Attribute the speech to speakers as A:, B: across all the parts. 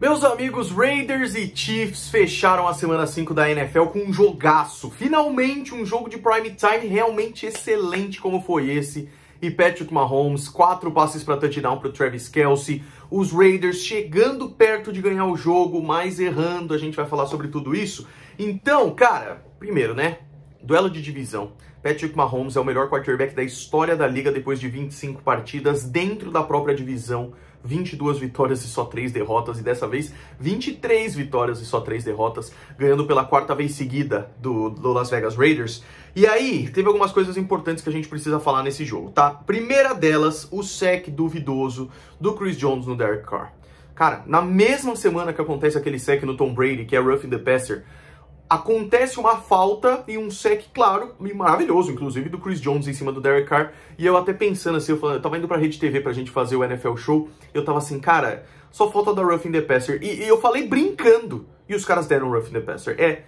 A: Meus amigos, Raiders e Chiefs fecharam a semana 5 da NFL com um jogaço. Finalmente um jogo de prime time realmente excelente como foi esse. E Patrick Mahomes, quatro passes para touchdown para o Travis Kelsey. Os Raiders chegando perto de ganhar o jogo, mas errando. A gente vai falar sobre tudo isso. Então, cara, primeiro, né? Duelo de divisão. Patrick Mahomes é o melhor quarterback da história da liga depois de 25 partidas dentro da própria divisão. 22 vitórias e só 3 derrotas, e dessa vez 23 vitórias e só 3 derrotas, ganhando pela quarta vez seguida do, do Las Vegas Raiders. E aí, teve algumas coisas importantes que a gente precisa falar nesse jogo, tá? Primeira delas, o sec duvidoso do Chris Jones no Derek Carr. Cara, na mesma semana que acontece aquele sec no Tom Brady, que é Rough in the Passer, acontece uma falta e um sec, claro, maravilhoso, inclusive, do Chris Jones em cima do Derek Carr. E eu até pensando assim, eu, falando, eu tava indo pra Rede TV pra gente fazer o NFL Show, eu tava assim, cara, só falta da Ruffin the Passer. E, e eu falei brincando, e os caras deram Ruffin the Passer. É,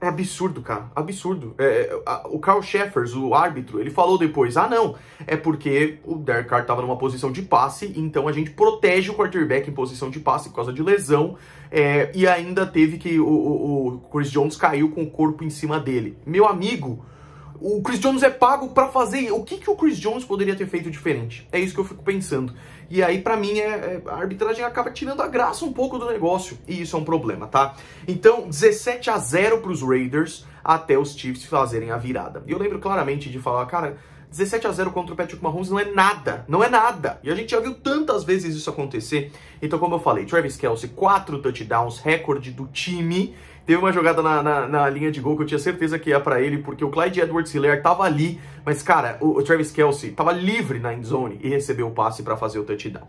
A: é absurdo, cara. Absurdo. É, é a, o Carl Sheffers, o árbitro, ele falou depois: ah, não, é porque o Derek Carr estava numa posição de passe, então a gente protege o quarterback em posição de passe por causa de lesão, é, e ainda teve que o, o, o Chris Jones caiu com o corpo em cima dele. Meu amigo, o Chris Jones é pago para fazer. O que, que o Chris Jones poderia ter feito diferente? É isso que eu fico pensando. E aí, para mim, é, é, a arbitragem acaba tirando a graça um pouco do negócio. E isso é um problema, tá? Então, 17 a 0 pros Raiders até os Chiefs fazerem a virada. E eu lembro claramente de falar, cara, 17 a 0 contra o Patrick Mahomes não é nada, não é nada. E a gente já viu tantas vezes isso acontecer. Então, como eu falei, Travis Kelsey, 4 touchdowns, recorde do time. Teve uma jogada na, na, na, linha de gol que eu tinha certeza que ia para ele, porque o Clyde edwards hiller tava ali, mas, cara, o, o Travis Kelsey tava livre na endzone e recebeu o passe para fazer o touchdown.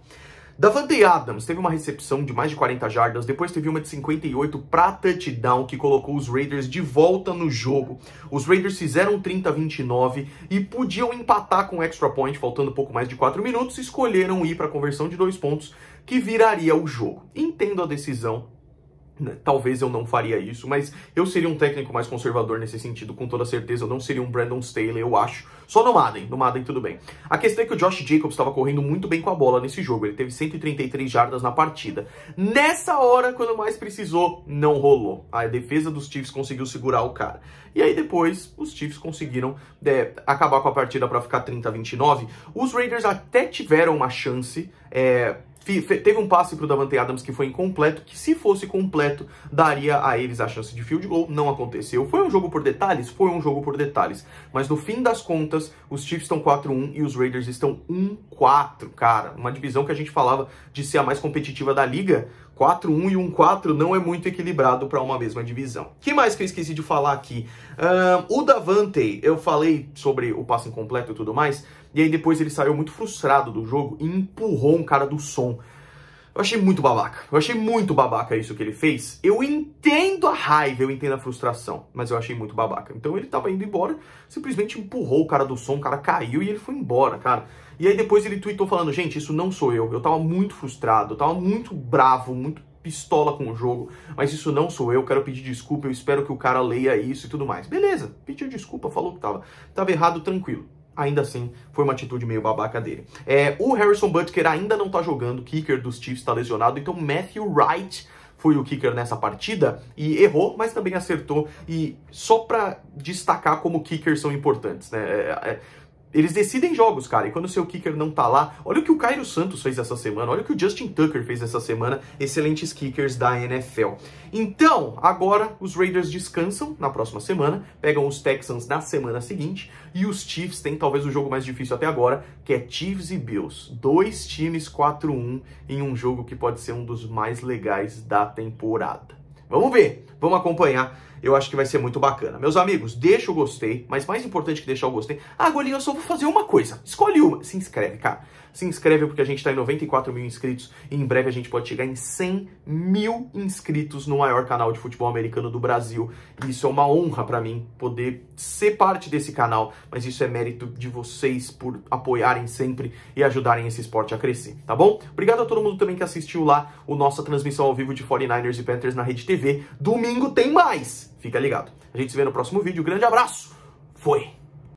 A: Davante Adams teve uma recepção de mais de 40 jardas, depois teve uma de 58 para touchdown, que colocou os Raiders de volta no jogo. Os Raiders fizeram 30-29 e podiam empatar com extra point, faltando pouco mais de 4 minutos, escolheram ir para a conversão de dois pontos, que viraria o jogo. Entendo a decisão, né, talvez eu não faria isso, mas eu seria um técnico mais conservador nesse sentido, com toda certeza. Eu não seria um Brandon Staley, eu acho. Só no Madden, no Madden tudo bem. A questão é que o Josh Jacobs estava correndo muito bem com a bola nesse jogo. Ele teve 133 jardas na partida. Nessa hora, quando mais precisou, não rolou. A defesa dos Chiefs conseguiu segurar o cara. E aí depois, os Chiefs conseguiram é, acabar com a partida para ficar 30 29. Os Raiders até tiveram uma chance é, Teve um passe para o Davante Adams que foi incompleto, que se fosse completo, daria a eles a chance de field goal. Não aconteceu. Foi um jogo por detalhes? Foi um jogo por detalhes. Mas no fim das contas, os Chiefs estão 4-1 e os Raiders estão 1-4, cara. Uma divisão que a gente falava de ser a mais competitiva da liga. 4-1 e 1-4 não é muito equilibrado para uma mesma divisão. que mais que eu esqueci de falar aqui? o Davante, eu falei sobre o passe incompleto e tudo mais. E aí depois ele saiu muito frustrado do jogo e empurrou um cara do som. Eu achei muito babaca. Eu achei muito babaca isso que ele fez. Eu entendo a raiva, eu entendo a frustração, mas eu achei muito babaca. Então ele tava indo embora, simplesmente empurrou o cara do som, o cara caiu e ele foi embora, cara. E aí depois ele tweetou falando, gente, isso não sou eu. Eu tava muito frustrado, eu tava muito bravo, muito pistola com o jogo, mas isso não sou eu, quero pedir desculpa, eu espero que o cara leia isso e tudo mais. Beleza, pediu desculpa, falou que tava, tava errado, tranquilo. Ainda assim, foi uma atitude meio babaca dele. É, o Harrison Butker ainda não tá jogando, o kicker dos Chiefs tá lesionado, então Matthew Wright foi o kicker nessa partida e errou, mas também acertou. E só para destacar como kickers são importantes, né? É, é, eles decidem jogos, cara. E quando o seu kicker não tá lá, olha o que o Cairo Santos fez essa semana, olha o que o Justin Tucker fez essa semana, excelentes kickers da NFL. Então, agora os Raiders descansam na próxima semana, pegam os Texans na semana seguinte e os Chiefs têm talvez o jogo mais difícil até agora, que é Chiefs e Bills. Dois times 4-1 em um jogo que pode ser um dos mais legais da temporada. Vamos ver, vamos acompanhar eu acho que vai ser muito bacana. Meus amigos, deixa o gostei, mas mais importante que deixar o gostei, ah, Golinho, eu só vou fazer uma coisa, escolhe uma, se inscreve, cara. Se inscreve porque a gente tá em 94 mil inscritos e em breve a gente pode chegar em 100 mil inscritos no maior canal de futebol americano do Brasil. E isso é uma honra para mim poder ser parte desse canal, mas isso é mérito de vocês por apoiarem sempre e ajudarem esse esporte a crescer, tá bom? Obrigado a todo mundo também que assistiu lá o nossa transmissão ao vivo de 49ers e Panthers na Rede TV. Domingo tem mais! Fica ligado. A gente se vê no próximo vídeo. Grande abraço. Foi.